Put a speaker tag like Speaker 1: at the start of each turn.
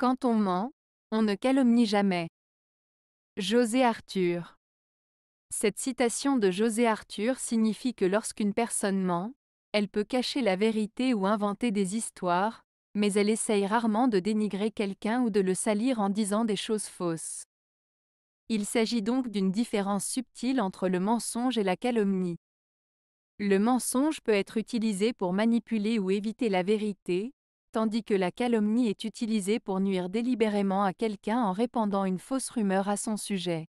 Speaker 1: Quand on ment, on ne calomnie jamais. José Arthur. Cette citation de José Arthur signifie que lorsqu'une personne ment, elle peut cacher la vérité ou inventer des histoires, mais elle essaye rarement de dénigrer quelqu'un ou de le salir en disant des choses fausses. Il s'agit donc d'une différence subtile entre le mensonge et la calomnie. Le mensonge peut être utilisé pour manipuler ou éviter la vérité, tandis que la calomnie est utilisée pour nuire délibérément à quelqu'un en répandant une fausse rumeur à son sujet.